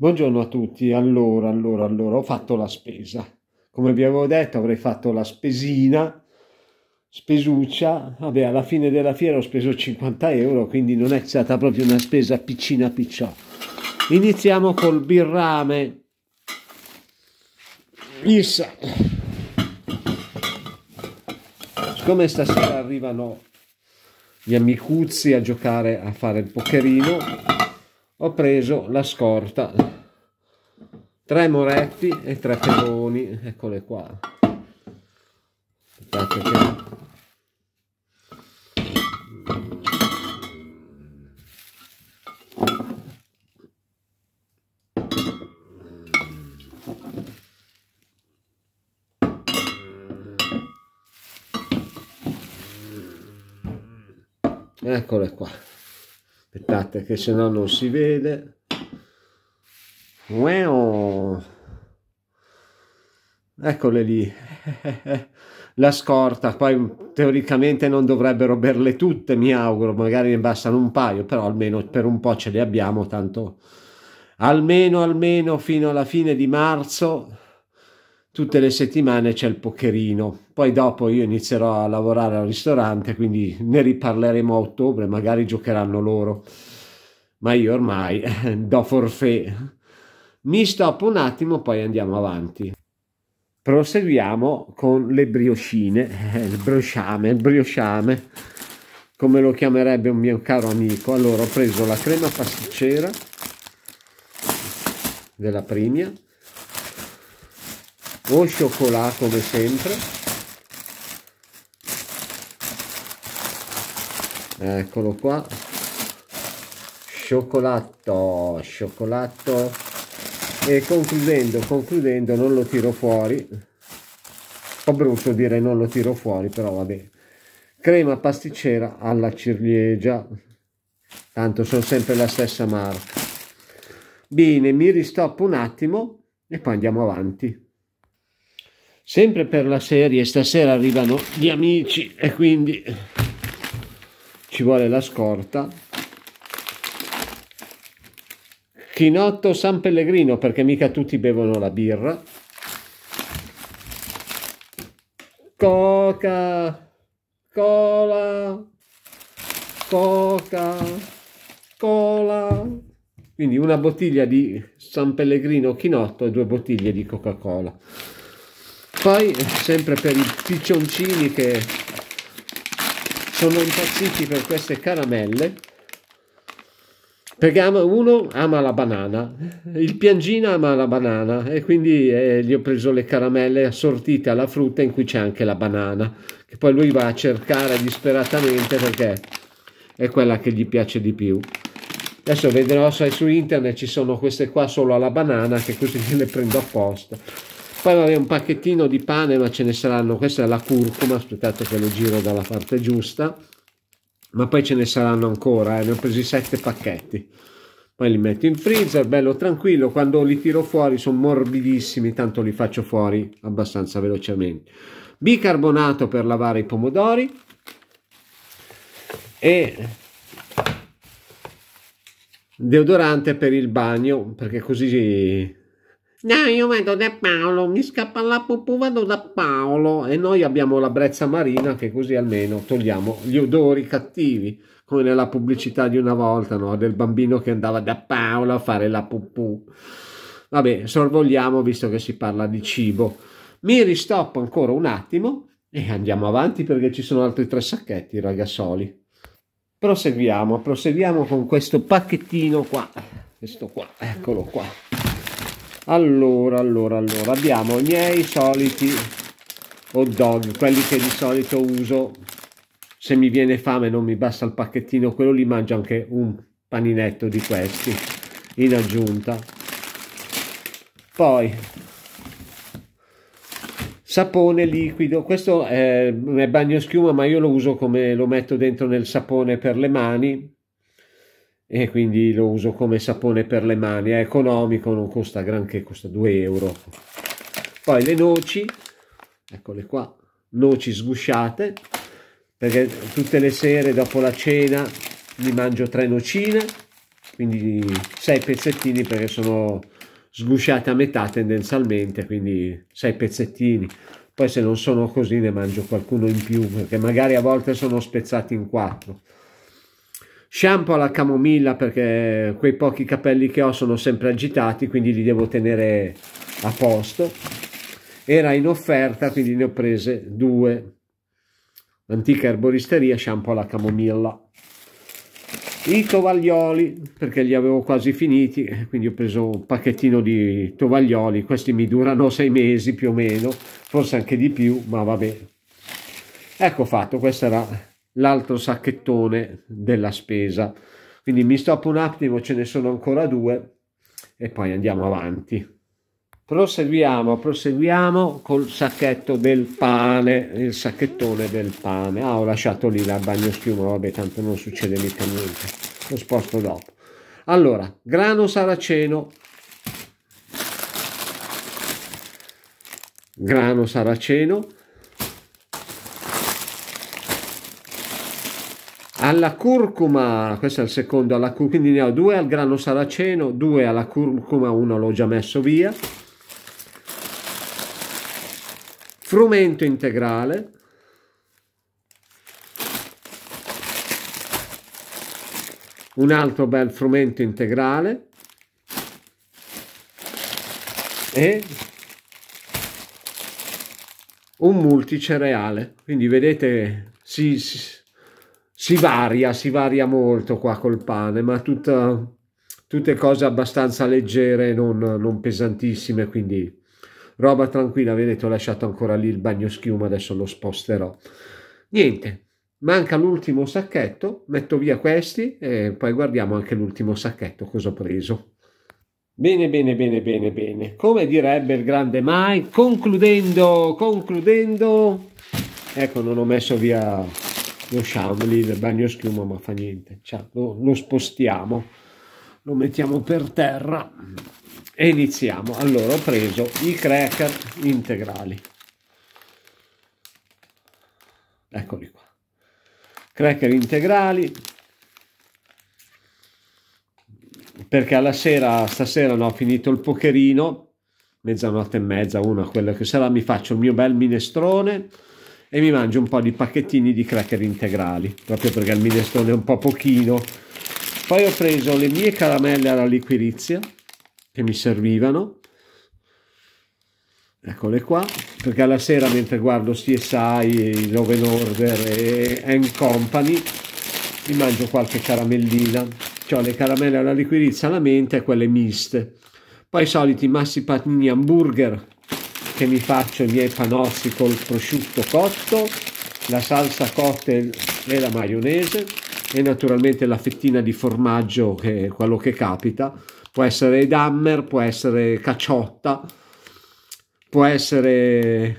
Buongiorno a tutti, allora, allora, allora, ho fatto la spesa. Come vi avevo detto avrei fatto la spesina, spesuccia, vabbè alla fine della fiera ho speso 50 euro, quindi non è stata proprio una spesa piccina picciò. Iniziamo col birrame. Issa. Siccome stasera arrivano gli amicuzzi a giocare, a fare il pokerino, ho preso la scorta tre moretti e tre peloni eccole qua aspettate che Eccole qua aspettate che se no non si vede wow. Oh. eccole lì la scorta poi mm, teoricamente non dovrebbero berle tutte mi auguro magari ne bastano un paio però almeno per un po' ce le abbiamo tanto almeno almeno fino alla fine di marzo tutte le settimane c'è il pokerino. Poi dopo io inizierò a lavorare al ristorante, quindi ne riparleremo a ottobre, magari giocheranno loro. Ma io ormai do forfè. Mi stop un attimo, poi andiamo avanti. Proseguiamo con le brioscine, il brosciame, il briosciame, come lo chiamerebbe un mio caro amico. Allora ho preso la crema pasticcera della Primia, o cioccolato come sempre eccolo qua cioccolato cioccolato e concludendo concludendo non lo tiro fuori un po' brutto dire non lo tiro fuori però va bene crema pasticcera alla ciliegia tanto sono sempre la stessa marca bene mi ristoppo un attimo e poi andiamo avanti sempre per la serie stasera arrivano gli amici e quindi ci vuole la scorta Chinotto San Pellegrino perché mica tutti bevono la birra Coca Cola Coca Cola quindi una bottiglia di San Pellegrino Chinotto e due bottiglie di Coca Cola poi, sempre per i piccioncini che sono impazziti per queste caramelle, perché ama, uno ama la banana, il piangina ama la banana e quindi eh, gli ho preso le caramelle assortite alla frutta in cui c'è anche la banana, che poi lui va a cercare disperatamente perché è quella che gli piace di più. Adesso vedrò se su internet ci sono queste qua solo alla banana che così le prendo apposta poi vabbè un pacchettino di pane ma ce ne saranno questa è la curcuma aspettate che lo giro dalla parte giusta ma poi ce ne saranno ancora eh. ne ho presi sette pacchetti poi li metto in freezer bello tranquillo quando li tiro fuori sono morbidissimi tanto li faccio fuori abbastanza velocemente bicarbonato per lavare i pomodori e deodorante per il bagno perché così No, io vado da Paolo, mi scappa la pupù, vado da Paolo. E noi abbiamo la brezza marina che così almeno togliamo gli odori cattivi, come nella pubblicità di una volta, no? Del bambino che andava da Paolo a fare la pupù. Vabbè, sorvogliamo visto che si parla di cibo. Mi ristoppo ancora un attimo e andiamo avanti perché ci sono altri tre sacchetti, ragazzoli. Proseguiamo, proseguiamo con questo pacchettino qua. Questo qua, eccolo qua allora, allora, allora, abbiamo i miei soliti hot dog, quelli che di solito uso se mi viene fame non mi basta il pacchettino, quello lì mangio anche un paninetto di questi in aggiunta. Poi sapone liquido, questo è, è bagno schiuma ma io lo uso come lo metto dentro nel sapone per le mani e quindi lo uso come sapone per le mani, è economico, non costa granché, costa 2 euro. Poi le noci, eccole qua, noci sgusciate, perché tutte le sere dopo la cena mi mangio tre nocine, quindi sei pezzettini perché sono sgusciate a metà tendenzialmente, quindi sei pezzettini. Poi se non sono così ne mangio qualcuno in più, perché magari a volte sono spezzati in quattro. Shampoo alla camomilla perché quei pochi capelli che ho sono sempre agitati, quindi li devo tenere a posto. Era in offerta, quindi ne ho prese due. Antica erboristeria, shampoo alla camomilla. I tovaglioli, perché li avevo quasi finiti, eh, quindi ho preso un pacchettino di tovaglioli. Questi mi durano sei mesi più o meno, forse anche di più, ma vabbè. Ecco fatto, questa era l'altro sacchettone della spesa. Quindi mi stoppo un attimo, ce ne sono ancora due e poi andiamo avanti. Proseguiamo, proseguiamo col sacchetto del pane, il sacchettone del pane. Ah, ho lasciato lì la bagnoschiuma, vabbè, tanto non succede mica niente. Lo sposto dopo. Allora, grano saraceno. Grano saraceno, alla curcuma, questo è il secondo, alla curcuma, quindi ne ho due al grano saraceno, due alla curcuma, uno l'ho già messo via, frumento integrale, un altro bel frumento integrale e un multicereale, quindi vedete si, si si varia, si varia molto qua col pane, ma tutta, tutte cose abbastanza leggere, non, non pesantissime, quindi roba tranquilla, vedete ho lasciato ancora lì il bagno schiuma, adesso lo sposterò. Niente, manca l'ultimo sacchetto, metto via questi e poi guardiamo anche l'ultimo sacchetto cosa ho preso. Bene, bene, bene, bene, bene. Come direbbe il grande Mai, concludendo, concludendo, ecco non ho messo via lo Shard lì del schiuma ma fa niente. Lo, lo spostiamo, lo mettiamo per terra e iniziamo. Allora ho preso i cracker integrali. Eccoli qua. Cracker integrali, perché alla sera, stasera no, ho finito il pokerino, mezzanotte e mezza, una, quella che sarà, mi faccio il mio bel minestrone, e mi mangio un po' di pacchettini di cracker integrali, proprio perché il minestrone è un po' pochino. Poi ho preso le mie caramelle alla liquirizia, che mi servivano, eccole qua, perché alla sera mentre guardo CSI, Love and Order e And Company, mi mangio qualche caramellina. Ho cioè, le caramelle alla liquirizia la mente e quelle miste. Poi i soliti massi panini hamburger che mi faccio i miei panossi col prosciutto cotto, la salsa cotta e la maionese e naturalmente la fettina di formaggio che è quello che capita, può essere dammer, può essere caciotta, può essere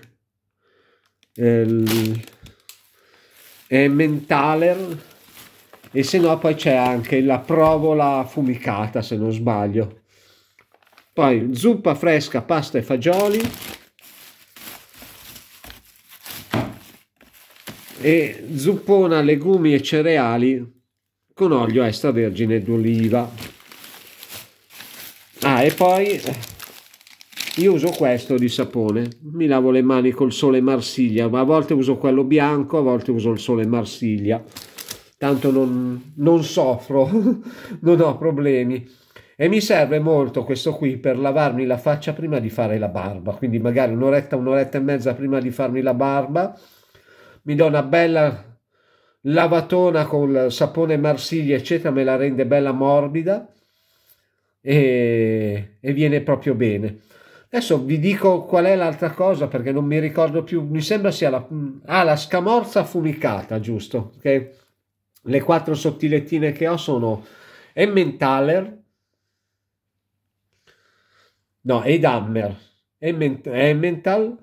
eh, mentaler e se no poi c'è anche la provola fumicata se non sbaglio poi zuppa fresca pasta e fagioli e zuppona legumi e cereali con olio extravergine d'oliva. Ah, e poi eh, io uso questo di sapone, mi lavo le mani col sole Marsiglia, ma a volte uso quello bianco, a volte uso il sole Marsiglia. Tanto non, non soffro, non ho problemi. E mi serve molto questo qui per lavarmi la faccia prima di fare la barba, quindi magari un'oretta, un'oretta e mezza prima di farmi la barba mi do una bella lavatona con sapone Marsiglia, eccetera, me la rende bella morbida e, e viene proprio bene. Adesso vi dico qual è l'altra cosa perché non mi ricordo più, mi sembra sia la, mm, ah, la scamorza affumicata, giusto? Okay? Le quattro sottilettine che ho sono Emmentaler, no, Edammer, Emmental,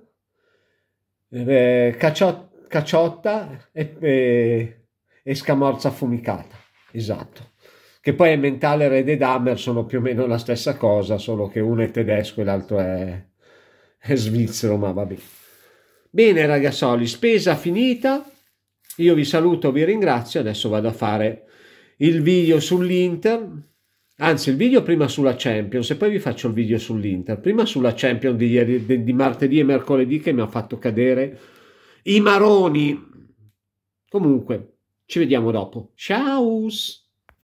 eh, Cacciot, caciotta e, e, e scamorza affumicata. Esatto. Che poi è mentale Red e Dahmer sono più o meno la stessa cosa, solo che uno è tedesco e l'altro è, è svizzero, ma va bene. Bene ragazzoli, spesa finita. Io vi saluto, vi ringrazio. Adesso vado a fare il video sull'Inter. Anzi, il video prima sulla Champions e poi vi faccio il video sull'Inter. Prima sulla Champions di, ieri, di martedì e mercoledì che mi ha fatto cadere i maroni. Comunque, ci vediamo dopo. Ciao!